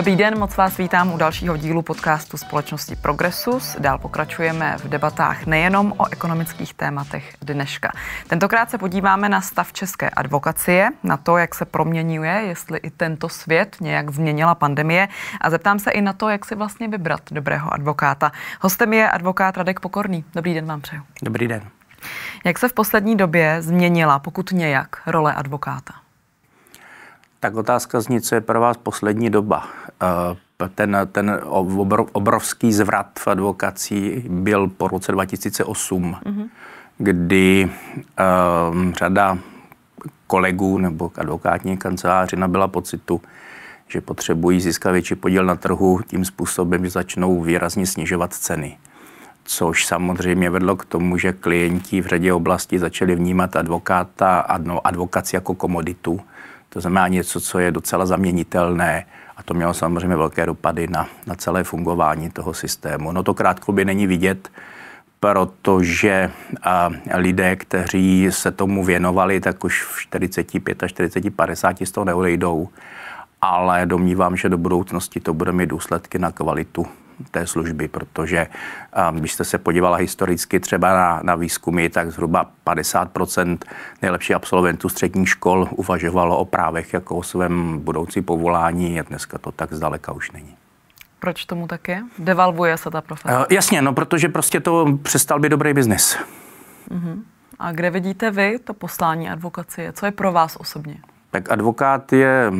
Dobrý den, moc vás vítám u dalšího dílu podcastu společnosti Progressus. Dál pokračujeme v debatách nejenom o ekonomických tématech dneška. Tentokrát se podíváme na stav české advokacie, na to, jak se proměňuje, jestli i tento svět nějak změnila pandemie a zeptám se i na to, jak si vlastně vybrat dobrého advokáta. Hostem je advokát Radek Pokorný. Dobrý den vám přeju. Dobrý den. Jak se v poslední době změnila, pokud nějak, role advokáta? Tak otázka zní, co je pro vás poslední doba. Eh, ten, ten obrovský zvrat v advokací byl po roce 2008, mm-hmm. kdy um, řada kolegů nebo advokátní kanceláři nabyla pocitu, že potřebují získat větší podíl na trhu tím způsobem, že začnou výrazně snižovat ceny. Což samozřejmě vedlo k tomu, že klienti v řadě oblastí začali vnímat advokáta, no, advokaci jako komoditu to znamená něco, co je docela zaměnitelné a to mělo samozřejmě velké dopady na, na celé fungování toho systému. No to krátkodobě není vidět, protože a, lidé, kteří se tomu věnovali, tak už v 45 a 40, 50 z toho neodejdou ale domnívám, že do budoucnosti to bude mít důsledky na kvalitu té služby, protože když jste se podívala historicky třeba na, na výzkumy, tak zhruba 50 nejlepších absolventů středních škol uvažovalo o právech jako o svém budoucí povolání a dneska to tak zdaleka už není. Proč tomu tak je? Devalvuje se ta profese? Uh, jasně, no protože prostě to přestal být dobrý biznis. Uh-huh. A kde vidíte vy to poslání advokacie? Co je pro vás osobně? Tak advokát je,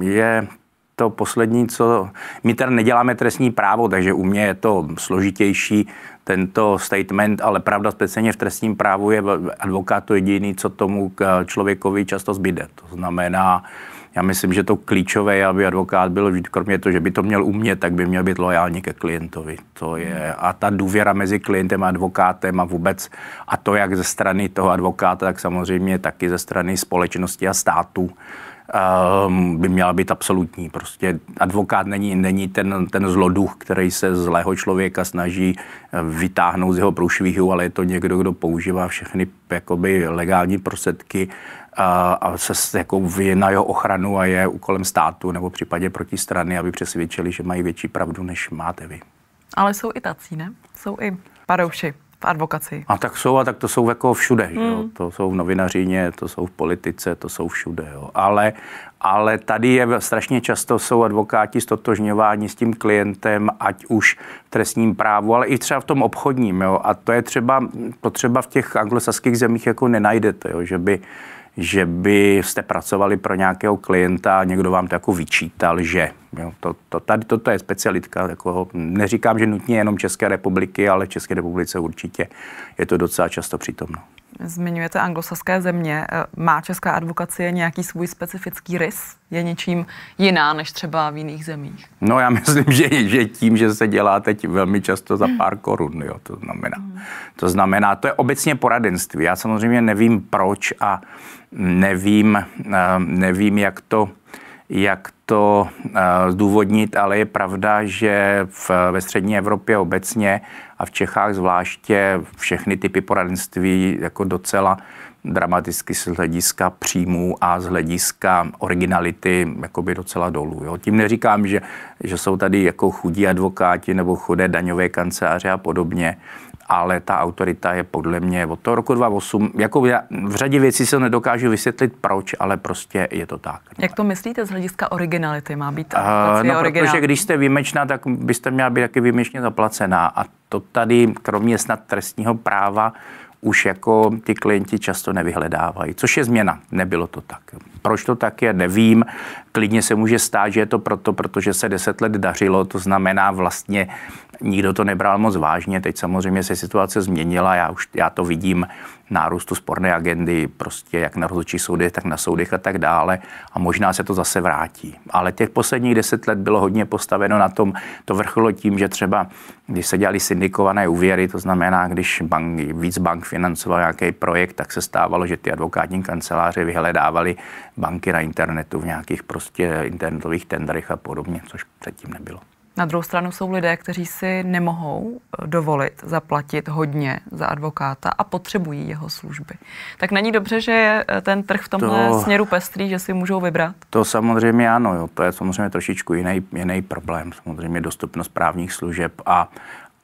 je to poslední, co... My tady neděláme trestní právo, takže u mě je to složitější tento statement, ale pravda speciálně v trestním právu je advokát to jediný, co tomu člověkovi často zbyde. To znamená, já myslím, že to klíčové je, aby advokát byl, kromě toho, že by to měl umět, tak by měl být lojální ke klientovi. To je, a ta důvěra mezi klientem a advokátem a vůbec, a to jak ze strany toho advokáta, tak samozřejmě taky ze strany společnosti a státu Ehm, by měla být absolutní. Prostě advokát není, není ten, ten zloduch, který se zlého člověka snaží eh, vytáhnout z jeho průšvihu, ale je to někdo, kdo používá všechny jakoby, legální prostředky a, eh, a se jako na jeho ochranu a je úkolem státu nebo v případě protistrany, aby přesvědčili, že mají větší pravdu, než máte vy. Ale jsou i tací, ne? Jsou i parouši advokaci. A tak jsou, a tak to jsou jako všude. Mm. Jo? Hmm. To jsou v novinařině, to jsou v politice, to jsou všude. Jo? Ale, ale tady je strašně často jsou advokáti stotožňováni s tím klientem, ať už v trestním právu, ale i třeba v tom obchodním. Jo? A to je třeba, to třeba v těch anglosaských zemích jako nenajdete, jo? že by že by jste pracovali pro nějakého klienta a někdo vám to jako vyčítal, že jo, to, to, tady toto je specialitka, jako, neříkám, že nutně jenom České republiky, ale v České republice určitě je to docela často přítomno. Zmiňujete anglosaské země. Eh, má česká advokacie nějaký svůj specifický rys? Je něčím jiná než třeba v jiných zemích? No já myslím, že, že tím, že se dělá teď velmi často za pár korun, jo, to znamená. Hmm. To znamená, to je obecně poradenství. Já samozřejmě nevím proč a nevím, eh, nevím jak to, jak to eh, zdůvodnit, ale je pravda, že v, ve střední Evropě obecně a v Čechách zvláště všechny typy poradenství jako docela dramaticky z hlediska příjmů a z hlediska originality jakoby docela dolů. Jo. Tím neříkám, že, že jsou tady jako chudí advokáti nebo chudé daňové kanceláře a podobně, ale ta autorita je podle mě od toho roku 2008, jako já v řadě věcí se nedokážu vysvětlit proč, ale prostě je to tak. No. Jak to myslíte z hlediska originality? Má být uh, no, originální? protože když jste výjimečná, tak byste měla být taky výjimečně zaplacená a to tady kromě snad trestního práva už jako ty klienti často nevyhledávají, což je změna, nebylo to tak. Proč to tak je, nevím. Klidně se může stát, že je to proto, protože se deset let dařilo, to znamená vlastně nikdo to nebral moc vážně. Teď samozřejmě se situace změnila, já, už, já to vidím nárůstu sporné agendy, prostě jak na rozhodčích soudy, tak na soudech a tak dále. A možná se to zase vrátí. Ale těch posledních deset let bylo hodně postaveno na tom, to vrcholo tím, že třeba, když se dělali syndikované úvěry, to znamená, když bank, víc bank financoval nějaký projekt, tak se stávalo, že ty advokátní kanceláře vyhledávali banky na internetu v nějakých prostě internetových tendrech a podobně, což předtím nebylo. Na druhou stranu jsou lidé, kteří si nemohou eh, dovolit zaplatit hodně za advokáta a potřebují jeho služby. Tak není dobře, že je eh, ten trh v tomhle to, směru pestrý, že si můžou vybrat? To samozřejmě ano, jo. to je samozřejmě trošičku jiný, jiný problém. Samozřejmě dostupnost právních služeb a,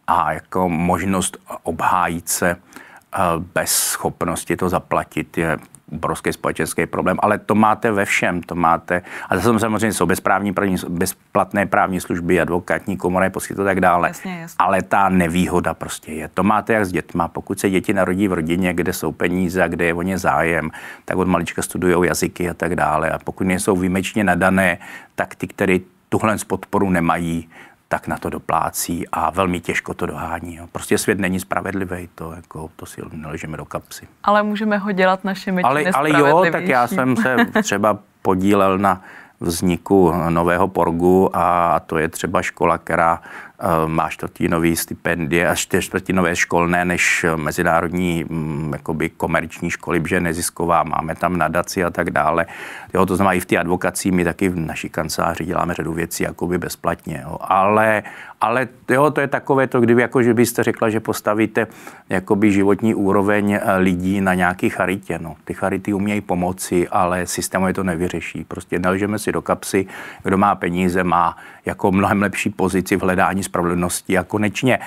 a jako možnost obhájit se eh, bez schopnosti to zaplatit je obrovský společenský problém, ale to máte ve všem, to máte, a to samozřejmě jsou bezprávní právní, bezplatné právní služby, advokátní komory, poskytovat a tak dále, jasně, jasně. ale ta nevýhoda prostě je. To máte jak s dětma, pokud se děti narodí v rodině, kde jsou peníze, kde je o ně zájem, tak od malička studují jazyky a tak dále a pokud nejsou výjimečně nadané, tak ty, které tuhle podporu nemají, tak na to doplácí a velmi těžko to dohání. Jo. Prostě svět není spravedlivý, to, jako, to si neležeme do kapsy. Ale můžeme ho dělat našimi ale, ale jo, tak já jsem se třeba podílel na vzniku nového porgu a to je třeba škola, která Eh, má čtvrtinový stipendie a čtvrtinové školné než eh, mezinárodní mm, jakoby komerční školy, že nezisková, máme tam nadaci a tak dále. Jo, to znamená i v té advokací, my taky v naší kanceláři děláme řadu věcí jakoby bezplatně. Jo. Ale, ale jo, to je takové to, kdyby jako, že byste řekla, že postavíte jakoby životní úroveň eh, lidí na nějaký charitě. No. Ty charity umějí pomoci, ale systémově to nevyřeší. Prostě nelžeme si do kapsy, kdo má peníze, má jako mnohem lepší pozici v hledání spravedlnosti. Jako a konečně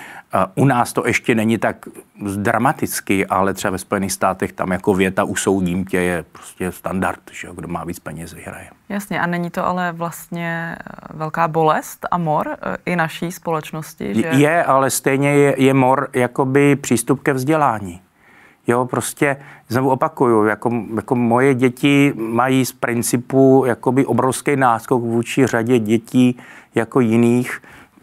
u nás to ještě není tak dramaticky, ale třeba ve Spojených státech tam jako věta usoudím tě je prostě standard, že kdo má víc peněz vyhraje. Jasně, a není to ale vlastně eh, velká bolest a mor eh, i naší společnosti? Že... Je, ale stejně je, je mor jakoby přístup ke vzdělání. Jo, prostě znovu opakuju, jako, jako moje děti mají z principu jakoby obrovský náskok vůči řadě dětí jako jiných,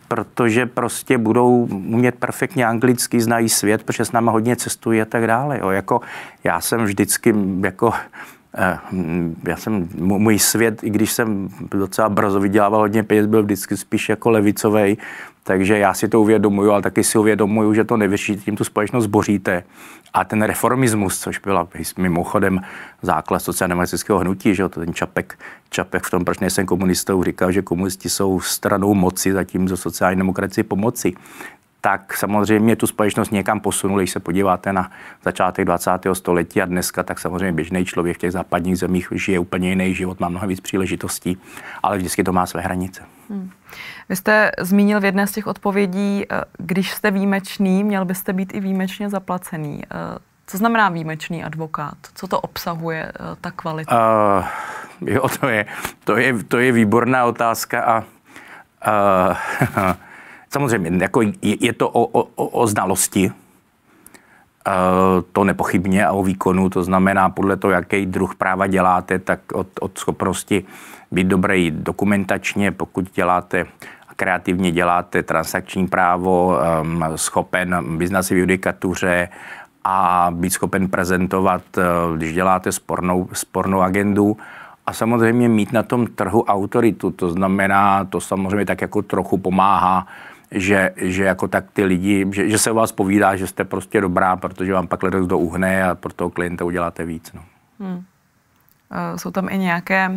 protože prostě budou umět perfektně anglicky, znají svět, protože s náma hodně cestují a tak dále. Jo. Jako, já jsem vždycky jako eh, já jsem, můj svět, i když jsem docela brzo vydělával hodně peněz, byl vždycky spíš jako levicový, takže já si to uvědomuju, ale taky si uvědomuju, že to nevyřešíte, tím tu společnost zboříte. A ten reformismus, což byla mimochodem základ sociálního hnutí, že to ten Čapek, Čapek v tom, proč nejsem komunistou, říkal, že komunisti jsou stranou moci, za sociální demokracii pomoci tak samozřejmě tu společnost někam posunuli. Když se podíváte na začátek 20. století a dneska, tak samozřejmě běžný člověk v těch západních zemích žije úplně jiný život, má mnohem víc příležitostí, ale vždycky to má své hranice. Hmm. Vy jste zmínil v jedné z těch odpovědí, eh, když jste výjimečný, měl byste být i výjimečně zaplacený. Eh, co znamená výjimečný advokát? Co to obsahuje, eh, ta kvalita? Uh, jo, to je, to, je, to je výborná otázka a uh, Samozřejmě, jako je, je to o, o, o znalosti, e, to nepochybně, a o výkonu, to znamená podle toho, jaký druh práva děláte, tak od, od schopnosti být dobrý dokumentačně, pokud děláte kreativně děláte transakční právo, schopen biznesi v judikatuře a být schopen prezentovat, e, když děláte spornou, spornou agendu. A samozřejmě mít na tom trhu autoritu, to znamená, to samozřejmě tak jako trochu pomáhá že, že jako tak ty lidi, že, že se o vás povídá, že jste prostě dobrá, protože vám pak letos do uhne a pro toho klienta uděláte víc. No. Hmm. Jsou tam i nějaké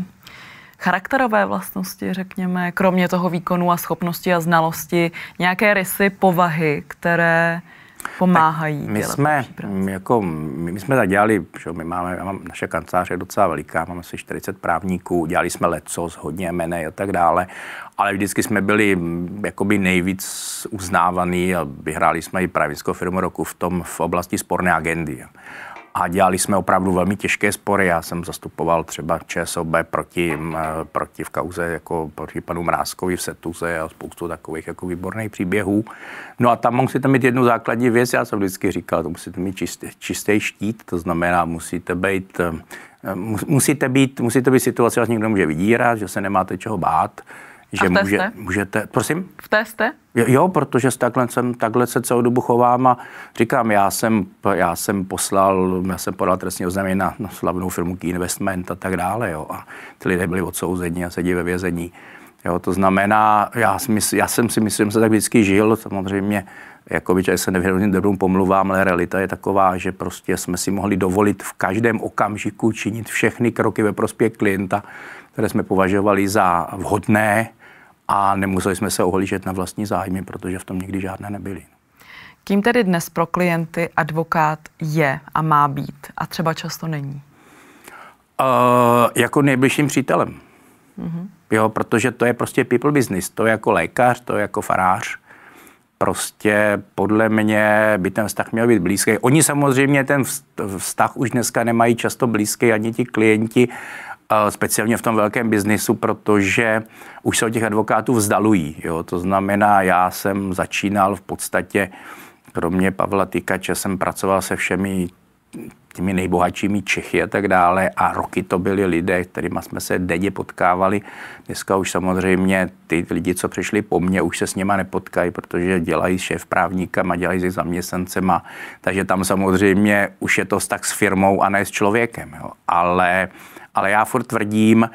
charakterové vlastnosti, řekněme, kromě toho výkonu a schopnosti a znalosti, nějaké rysy povahy, které pomáhají. Tak my jsme, jako, my, my jsme tak dělali, že my máme, já mám, naše kancelář je docela veliká, máme asi 40 právníků, dělali jsme z hodně menej a tak dále, ale vždycky jsme byli jakoby nejvíc uznávaný a vyhráli jsme i právnickou firmu roku v tom v oblasti sporné agendy a dělali jsme opravdu velmi těžké spory. Já jsem zastupoval třeba ČSOB proti, proti v kauze jako proti panu Mrázkovi v Setuze a spoustu takových jako výborných příběhů. No a tam musíte mít jednu základní věc, já jsem vždycky říkal, to musíte mít čistý, čistý štít, to znamená, musíte být Musíte být, musíte být situace, že vás může vydírat, že se nemáte čeho bát, že může, můžete, prosím? V té jste? Jo, protože takhle, jsem, takhle se celou dobu chovám a říkám, já jsem, já jsem poslal, já jsem podal trestní oznámení na, na slavnou firmu Key Investment a tak dále, jo, a ty lidé byli odsouzeni a sedí ve vězení. Jo, to znamená, já, si mysl, já jsem si myslím, že se tak vždycky žil, samozřejmě jakoby, že se nevěřím dobrým pomluvám, ale realita je taková, že prostě jsme si mohli dovolit v každém okamžiku činit všechny kroky ve prospěch klienta, které jsme považovali za vhodné a nemuseli jsme se ohlížet na vlastní zájmy, protože v tom nikdy žádné nebyly. Kým tedy dnes pro klienty advokát je a má být a třeba často není? Uh, jako nejbližším přítelem. Mm-hmm. Jo, protože to je prostě people business. To je jako lékař, to je jako farář prostě podle mě by ten vztah měl být blízký. Oni samozřejmě ten vztah už dneska nemají často blízký ani ti klienti, eh, speciálně v tom velkém biznisu, protože už se od těch advokátů vzdalují. Jo? To znamená, já jsem začínal v podstatě, kromě Pavla Tykače, jsem pracoval se všemi těmi nejbohatšími Čechy a tak dále. A roky to byli lidé, kterými jsme se denně potkávali. Dneska už samozřejmě ty lidi, co přišli po mně, už se s něma nepotkají, protože dělají šéf a dělají se zaměstnancema. Takže tam samozřejmě už je to tak s firmou a ne s člověkem. Jo. Ale, ale já furt tvrdím,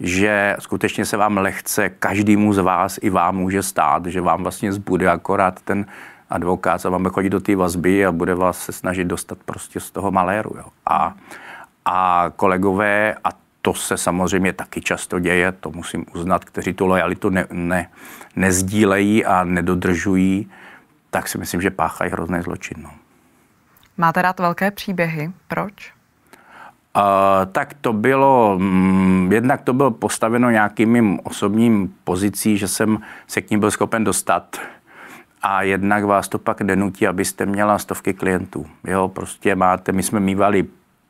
že skutečně se vám lehce každému z vás i vám může stát, že vám vlastně zbude akorát ten advokát za vámi chodit do té vazby a bude vás se snažit dostat prostě z toho maléru. Jo. A, a kolegové, a to se samozřejmě taky často děje, to musím uznat, kteří tu lojalitu ne, ne, nezdílejí a nedodržují, tak si myslím, že páchají hrozné zločin. No. Máte rád velké příběhy, proč? Uh, tak to bylo, um, jednak to bylo postaveno nějakým mým osobním pozicí, že jsem se k ním byl schopen dostat a jednak vás to pak denutí, abyste měla stovky klientů. Jo, prostě máte, my jsme mývali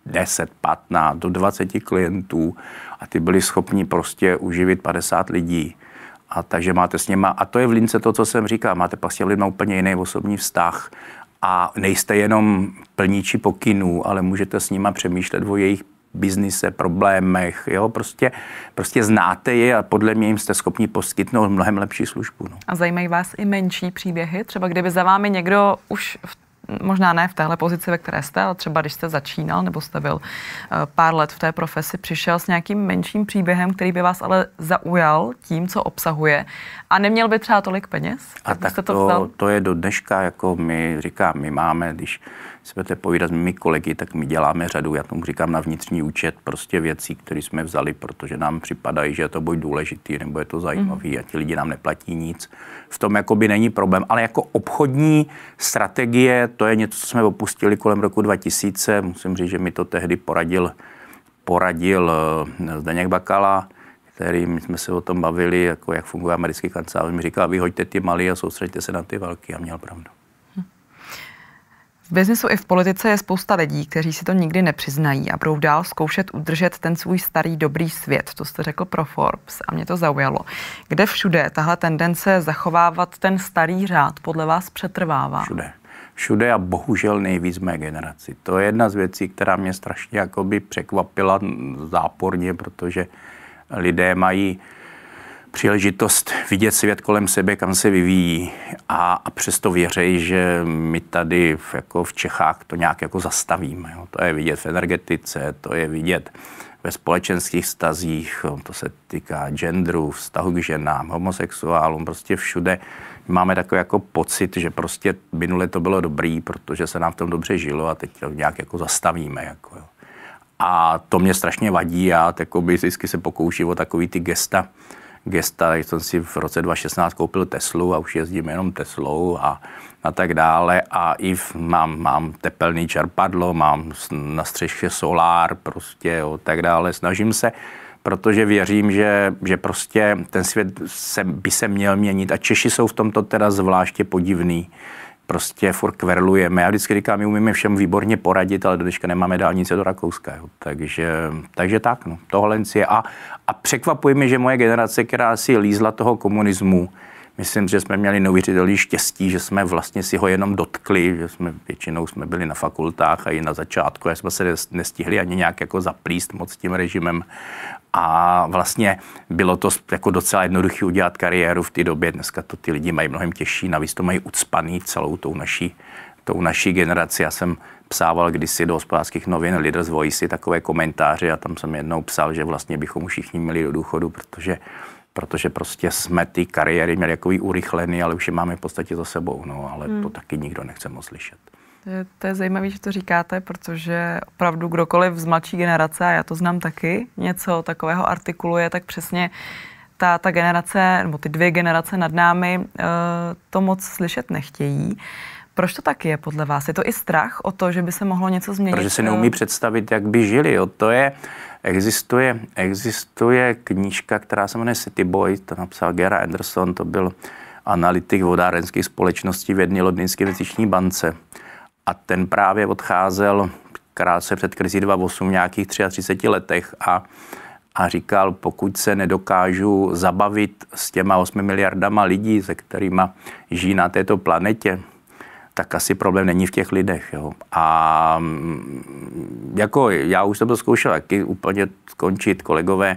10, 15, do 20 klientů a ty byli schopni prostě uživit 50 lidí. A takže máte s nima, a to je v lince to, co jsem říkal, máte pak s těmi úplně jiný osobní vztah a nejste jenom plníči pokynů, ale můžete s nima přemýšlet o jejich biznise, problémech, jo, prostě, prostě znáte je a podle mě jim jste schopni poskytnout mnohem lepší službu. No. A zajímají vás i menší příběhy? Třeba kdyby za vámi někdo už v možná ne v téhle pozici, ve které jste, ale třeba když jste začínal nebo jste byl eh, pár let v té profesi, přišel s nějakým menším příběhem, který by vás ale zaujal tím, co obsahuje a neměl by třeba tolik peněz? A tak, to, to, vzal? to je do dneška, jako my říkám, my máme, když se budete povídat s mými kolegy, tak my děláme řadu, já tomu říkám na vnitřní účet, prostě věcí, které jsme vzali, protože nám připadají, že je to buď důležitý nebo je to zajímavý mm. a ti lidi nám neplatí nic. V tom jako by není problém, ale jako obchodní strategie, to je něco, co jsme opustili kolem roku 2000. Musím říct, že mi to tehdy poradil, poradil eh, Zdeněk Bakala, který my jsme se o tom bavili, jako jak funguje americký kancelář, mi říkal, vyhoďte ty malé a soustředte se na ty velké a měl pravdu. V biznesu i v politice je spousta lidí, kteří si to nikdy nepřiznají a budou dál zkoušet udržet ten svůj starý dobrý svět. To jste řekl pro Forbes a mě to zaujalo. Kde všude tahle tendence zachovávat ten starý řád podle vás přetrvává? Všude. Všude a bohužel nejvíc mé generaci. To je jedna z věcí, která mě strašně jakoby překvapila záporně, protože lidé mají uh, příležitost vidět svět kolem sebe, kam se vyvíjí a, a přesto věří, že my tady v, jako v Čechách to nějak jako zastavíme. Jo. To je vidět v energetice, to je vidět ve společenských stazích, to se týká genderu, vztahu k ženám, homosexuálům, prostě všude máme takový jako pocit, že prostě minule to bylo dobrý, protože se nám v tom dobře žilo a teď to nějak jako zastavíme. Jako, jo. A to mě strašně vadí, já vždycky se pokouším o takový ty gesta, gesta. Jsem si v roce 2016 koupil Teslu a už jezdím jenom Teslou a, a tak dále. A i v, mám, mám tepelný čerpadlo, mám na střeše solár prostě jo, tak dále. Snažím se protože věřím, že, že prostě ten svět se, by se měl měnit a Češi jsou v tomto teda zvláště podivný prostě furt kverlujeme. Já vždycky říkám, my umíme všem výborně poradit, ale do dneška nemáme dálnice do Rakouska. Jo. Takže, takže tak, no, tohle je. A, a překvapuje mě, že moje generace, která si lízla toho komunismu, Myslím, že jsme měli neuvěřitelné štěstí, že jsme vlastně si ho jenom dotkli, že jsme většinou jsme byli na fakultách a i na začátku, a jsme se nestihli ani nějak jako zaplíst moc tím režimem. A vlastně bylo to jako docela jednoduché udělat kariéru v té době. Dneska to ty lidi mají mnohem těžší, navíc to mají ucpaný celou tou naší, tou naší generaci. Já jsem psával kdysi do hospodářských novin Leaders Voice takové komentáře a tam jsem jednou psal, že vlastně bychom všichni měli do důchodu, protože protože prostě jsme ty kariéry měli jakový urychlený, ale už je máme v podstatě za sebou, no, ale hmm. to taky nikdo nechce moc slyšet. To je, to je zajímavé, že to říkáte, protože opravdu kdokoliv z mladší generace, a já to znám taky, něco takového artikuluje, tak přesně ta, ta generace, nebo ty dvě generace nad námi, eh, to moc slyšet nechtějí. Proč to tak je podle vás? Je to i strach o to, že by se mohlo něco změnit? Protože si neumí eh, představit, jak by žili. Jo. To je, existuje, existuje knížka, která se jmenuje City Boy, to napsal Gera Anderson, to byl analytik vodárenských společností v jedné lodnické investiční bance. A ten právě odcházel krátce před krizí 2008 v nějakých 33 letech a, a říkal, pokud se nedokážu zabavit s těma 8 miliardama lidí, se kterými žijí na této planetě, tak asi problém není v těch lidech. Jo. A mm, jako já už jsem to zkoušel taky úplně skončit, kolegové,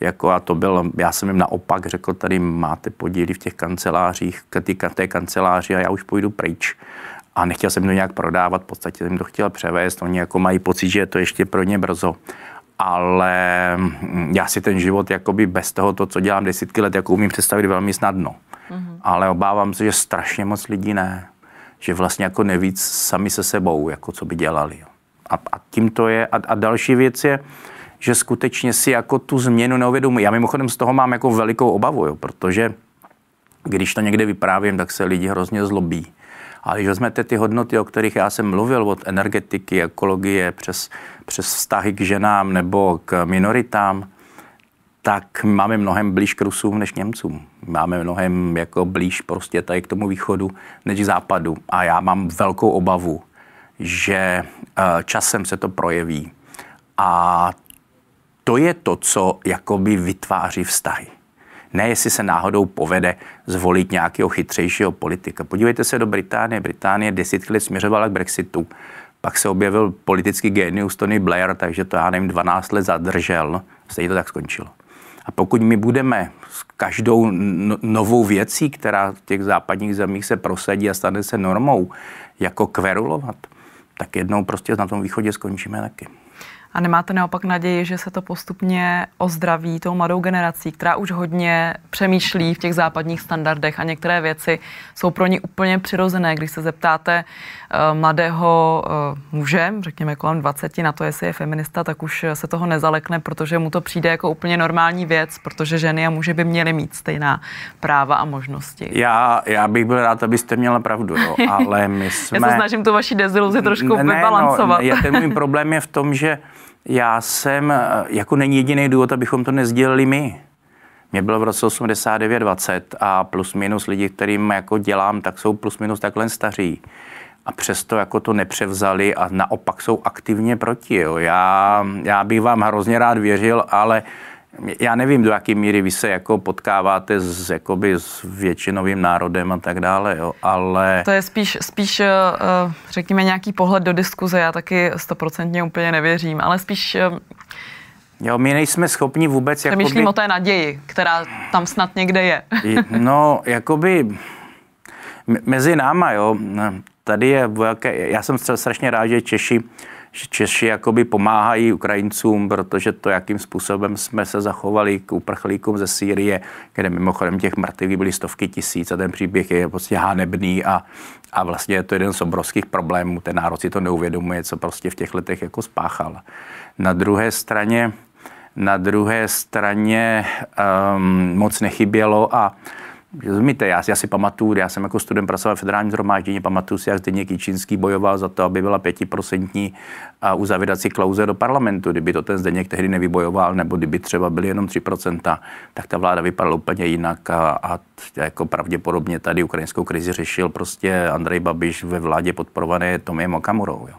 jako a to byl, já jsem jim naopak řekl, tady máte podíly v těch kancelářích, k té, k té kanceláři a já už půjdu pryč. A nechtěl jsem to nějak prodávat, v podstatě jsem to chtěl převést, oni jako mají pocit, že je to ještě pro ně brzo ale mm, já si ten život jakoby bez toho, to, co dělám desítky let, jako umím představit velmi snadno. Mm-hmm. Ale obávám se, že strašně moc lidí ne že vlastně jako nevíc sami se sebou, jako co by dělali. A, a tím to je. A, a další věc je, že skutečně si jako tu změnu neuvědomují. Já mimochodem z toho mám jako velikou obavu, jo, protože když to někde vyprávím, tak se lidi hrozně zlobí. A když vezmete ty hodnoty, o kterých já jsem mluvil, od energetiky, ekologie, přes, přes vztahy k ženám nebo k minoritám, tak máme mnohem blíž k Rusům než Němcům. Máme mnohem jako blíž prostě tady k tomu východu než západu. A já mám velkou obavu, že eh, časem se to projeví. A to je to, co jakoby vytváří vztahy. Ne, jestli se náhodou povede zvolit nějakého chytřejšího politika. Podívejte se do Británie. Británie desítky let směřovala k Brexitu. Pak se objevil politický genius Tony Blair, takže to já nevím, 12 let zadržel. Stejně to tak skončilo. A pokud my budeme s každou novou věcí, která v těch západních zemích se prosadí a stane se normou, jako kverulovat, tak jednou prostě na tom východě skončíme taky. A nemáte naopak naději, že se to postupně ozdraví tou mladou generací, která už hodně přemýšlí v těch západních standardech a některé věci jsou pro ní úplně přirozené. Když se zeptáte uh, mladého uh, muže, řekněme kolem 20, na to, jestli je feminista, tak už se toho nezalekne, protože mu to přijde jako úplně normální věc, protože ženy a muži by měli mít stejná práva a možnosti. Já, já bych byl rád, abyste měla pravdu, jo, ale my jsme... já se snažím tu vaši deziluzi trošku ne, no, vybalancovat. No, ne, ten můj problém je v tom, že já jsem, eh, jako není jediný důvod, abychom to nezdělili my. Mě bylo v roce 89 20 a plus minus lidi, kterým jako dělám, tak jsou plus minus takhle staří. A přesto jako to nepřevzali a naopak jsou aktivně proti. Jo. Já, já bych vám hrozně rád věřil, ale já nevím, do jaké míry vy se jako potkáváte s, jakoby, s většinovým národem a tak dále, jo, ale... To je spíš, spíš eh, eh, řekněme, nějaký pohled do diskuze, já taky stoprocentně úplně nevěřím, ale spíš... Eh, jo, my nejsme schopni vůbec... Přemýšlím jakoby... o té naději, která tam snad někde je. no, jakoby mezi náma, jo, tady je velké, já jsem strašně rád, že Češi že Češi jakoby pomáhají Ukrajincům, protože to, jakým způsobem jsme se zachovali k uprchlíkům ze Sýrie, kde mimochodem těch mrtvých byly stovky tisíc a ten příběh je prostě hanebný a, a vlastně je to jeden z obrovských problémů. Ten národ si to neuvědomuje, co prostě v těch letech jako spáchal. Na druhé straně, na druhé straně um, moc nechybělo a Rozumíte, já, já si pamatuju, já jsem jako student pracoval v federálním zhromáždění, pamatuju si, jak Zdeněk čínský bojoval za to, aby byla pětiprocentní uzavírací klauze do parlamentu. Kdyby to ten Zdeněk tehdy nevybojoval, nebo kdyby třeba byly jenom 3%, tak ta vláda vypadala úplně jinak a, a jako pravděpodobně tady ukrajinskou krizi řešil prostě Andrej Babiš ve vládě podporované Tomem Okamurou. Jo.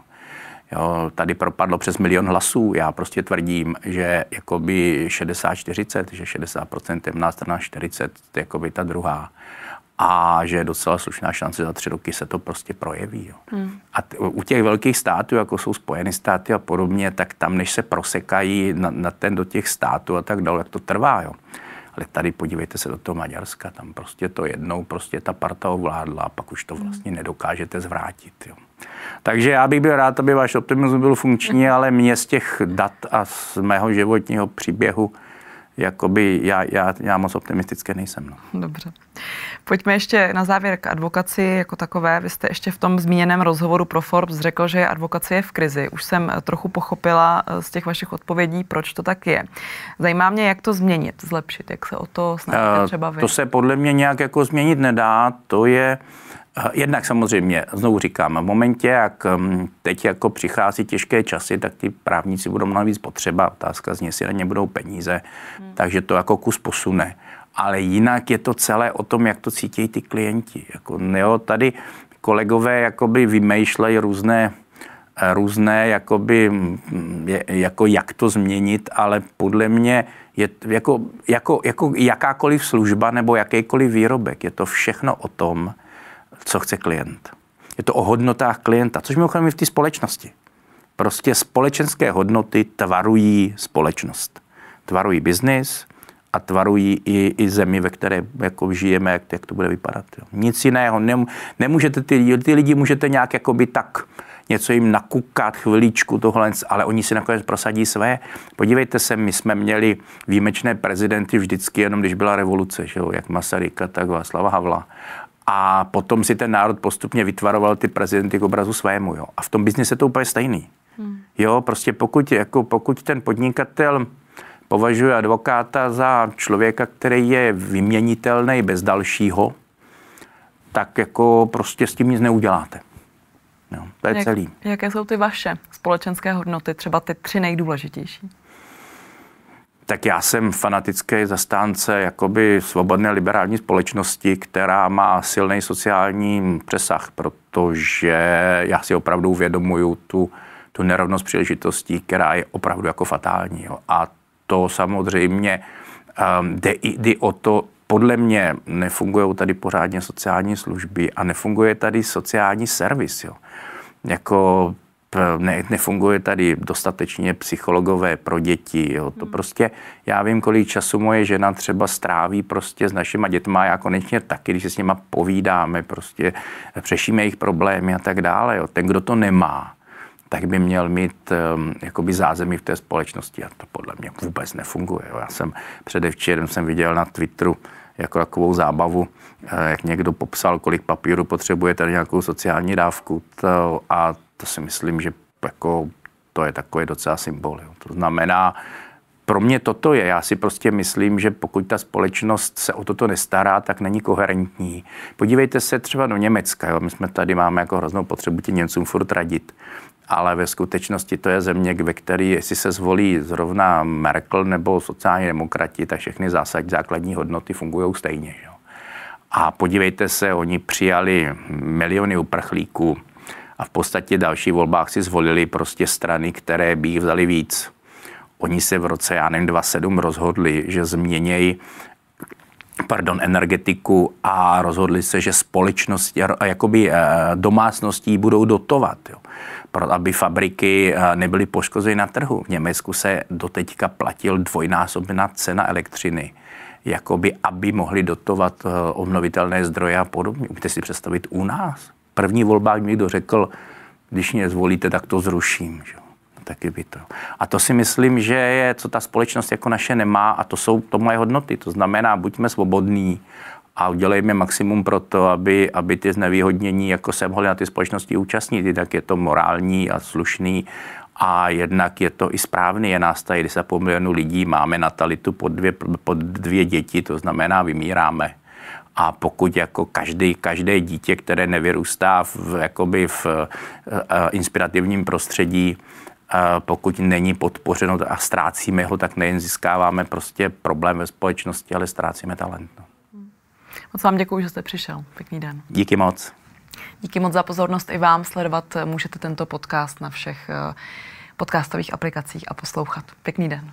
Jo, tady propadlo přes milion hlasů. Já prostě tvrdím, že jakoby 60-40, že 60% temná strana, 40 jakoby ta druhá. A že je docela slušná šance za tři roky se to prostě projeví. Jo. Hmm. A t- u těch velkých států, jako jsou Spojené státy a podobně, tak tam, než se prosekají na, na ten do těch států a tak dále, jak to trvá. Jo. Ale tady podívejte se do toho Maďarska, tam prostě to jednou prostě ta parta ovládla a pak už to hmm. vlastně nedokážete zvrátit. Jo. Takže já bych byl rád, aby váš optimismus byl funkční, ale mě z těch dat a z mého životního příběhu jakoby já, já, já moc optimistické nejsem. No. Dobře. Pojďme ještě na závěr k advokaci jako takové. Vy jste ještě v tom zmíněném rozhovoru pro Forbes řekl, že advokace je v krizi. Už jsem trochu pochopila eh, z těch vašich odpovědí, proč to tak je. Zajímá mě, jak to změnit, zlepšit, jak se o to snažíte eh, třeba vy. To se podle mě nějak jako změnit nedá. To je uh, Eh, jednak samozřejmě, znovu říkám, v momentě, jak mm, teď jako přichází těžké časy, tak ty právníci budou mnohem víc potřeba. Otázka zní, jestli na ně budou peníze, hmm. takže to jako kus posune. Ale jinak je to celé o tom, jak to cítí ty klienti. Jako, no jo, tady kolegové jakoby vymýšlejí různé eh, různé, jakoby, mm, jako jak to změnit, ale podle mě je jako, jako, jako jakákoliv služba nebo jakýkoliv výrobek, je to všechno o tom, co chce klient. Je to o hodnotách klienta, což mimochodem je v té společnosti. Prostě společenské hodnoty tvarují společnost. Tvarují biznis a tvarují i, i zemi, ve které jako žijeme, jak, jak to bude vypadat. Jo. Nic jiného. Nem, nemůžete ty, ty lidi můžete nějak jakoby tak něco jim nakukat chviličku tohle, ale oni si nakonec prosadí své. Podívejte se, my jsme měli výjimečné prezidenty vždycky jenom, když byla revoluce, že jo? jak Masaryka, tak Václava Havla a potom si ten národ postupně vytvaroval ty prezidenty k obrazu svému. Jo. A v tom biznise to úplně stejný. Hmm. Jo, prostě pokud, jako pokud ten podnikatel považuje advokáta za člověka, který je vyměnitelný bez dalšího, tak jako prostě s tím nic neuděláte. Jo, to je Jak, celý. Jaké jsou ty vaše společenské hodnoty, třeba ty tři nejdůležitější? tak já jsem fanatický zastánce jakoby svobodné liberální společnosti, která má silný sociální přesah, protože já si opravdu uvědomuju tu, tu nerovnost příležitostí, která je opravdu jako fatální. Jo. A to samozřejmě um, jde i o to, podle mě nefungují tady pořádně sociální služby a nefunguje tady sociální servis. Jo. Jako Eh, ne, nefunguje tady dostatečně psychologové pro děti. Jo. To hmm. prostě, já vím, kolik času moje žena třeba stráví prostě s našima dětma, já konečně taky, když se s nima povídáme, prostě přešíme eh, jejich problémy a tak dále. Jo. Ten, kdo to nemá, tak by měl mít um, jakoby zázemí v té společnosti a to podle mě vůbec nefunguje. Jo. Já jsem předevčírem jsem viděl na Twitteru jako takovou zábavu, eh, jak někdo popsal, kolik papíru potřebuje, tady nějakou sociální dávku to, a to si myslím, že jako to je takový docela symbol. Jo. To znamená, pro mě toto je. Já si prostě myslím, že pokud ta společnost se o toto nestará, tak není koherentní. Podívejte se třeba do Německa. Jo. My jsme tady máme jako hroznou potřebu těm Němcům furt radit. Ale ve skutečnosti to je země, ve které, jestli se zvolí zrovna Merkel nebo sociální demokrati, tak všechny zásad, základní hodnoty fungují stejně. Jo. A podívejte se, oni přijali miliony uprchlíků a v podstatě další volbách si zvolili prostě strany, které by jich vzali víc. Oni se v roce, já nevím, 27 rozhodli, že změnějí pardon, energetiku a rozhodli se, že společnosti, jakoby eh, domácností budou dotovat, jo. Pro, aby fabriky eh, nebyly poškozeny na trhu. V Německu se doteďka platil dvojnásobná cena elektřiny, jakoby aby mohli dotovat eh, obnovitelné zdroje a podobně. Můžete si představit u nás? první volbách někdo řekl, když mě zvolíte, tak to zruším. Že? No, taky by to. A to si myslím, že je, co ta společnost jako naše nemá a to jsou to moje hodnoty. To znamená, buďme svobodní a udělejme maximum pro to, aby, aby ty znevýhodnění, jako se mohli na ty společnosti účastnit, tak je to morální a slušný a jednak je to i správný, je nás tady 10,5 milionů lidí, máme natalitu pod dvě, pod dvě děti, to znamená vymíráme. A pokud jako každý, každé dítě, které nevyrůstá v, jakoby v eh, eh, inspirativním prostředí, eh, pokud není podpořeno a ztrácíme ho, tak nejen získáváme prostě problém ve společnosti, ale ztrácíme talent. No. Moc vám děkuji, že jste přišel. Pěkný den. Díky moc. Díky moc za pozornost i vám. Sledovat můžete tento podcast na všech podcastových aplikacích a poslouchat. Pěkný den.